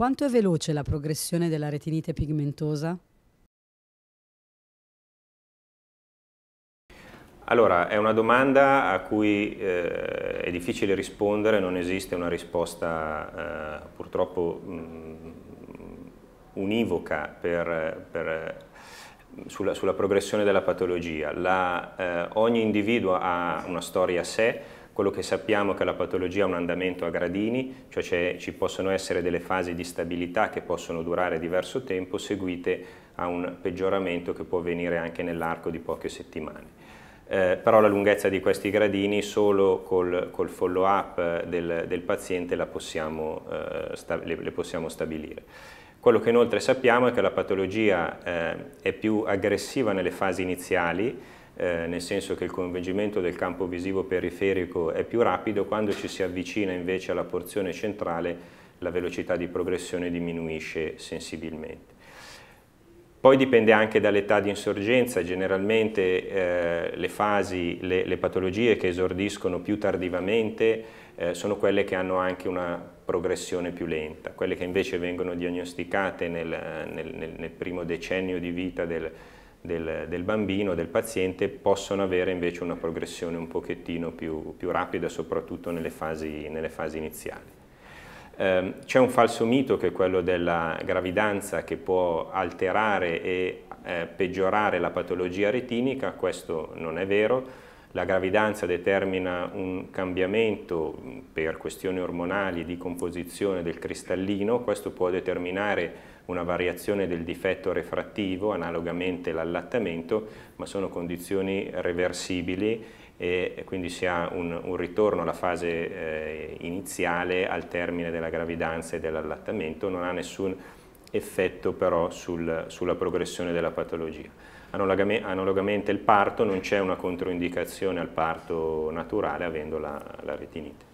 Quanto è veloce la progressione della retinite pigmentosa? Allora, è una domanda a cui eh, è difficile rispondere, non esiste una risposta eh, purtroppo mh, mm, univoca per, per, sulla, sulla, progressione della patologia. La, eh, ogni individuo ha una storia a sé, quello che sappiamo è che la patologia ha un andamento a gradini, cioè ci possono essere delle fasi di stabilità che possono durare diverso tempo, seguite a un peggioramento che può avvenire anche nell'arco di poche settimane. Eh, però la lunghezza di questi gradini solo col, col follow up del, del paziente possiamo, eh, sta, le, le possiamo stabilire. Quello che inoltre sappiamo è che la patologia eh, è più aggressiva nelle fasi iniziali eh, nel senso che il coinvolgimento del campo visivo periferico è più rapido, quando ci si avvicina invece alla porzione centrale la velocità di progressione diminuisce sensibilmente. Poi dipende anche dall'età di insorgenza, generalmente eh, le fasi, le, le, patologie che esordiscono più tardivamente eh, sono quelle che hanno anche una progressione più lenta, quelle che invece vengono diagnosticate nel, nel, nel primo decennio di vita del, del, del bambino, del paziente, possono avere invece una progressione un pochettino più, più rapida, soprattutto nelle fasi, nelle fasi iniziali. Eh, c'è un falso mito che è quello della gravidanza che può alterare e eh, peggiorare la patologia retinica, questo non è vero, la gravidanza determina un cambiamento mm, per questioni ormonali di composizione del cristallino, questo può determinare una variazione del difetto refrattivo, analogamente l'allattamento, ma sono condizioni reversibili e quindi si ha un, un ritorno alla fase eh, iniziale al termine della gravidanza e dell'allattamento, non ha nessun effetto però sul, sulla progressione della patologia. Analogamente il parto non c'è una controindicazione al parto naturale avendo la, la retinite.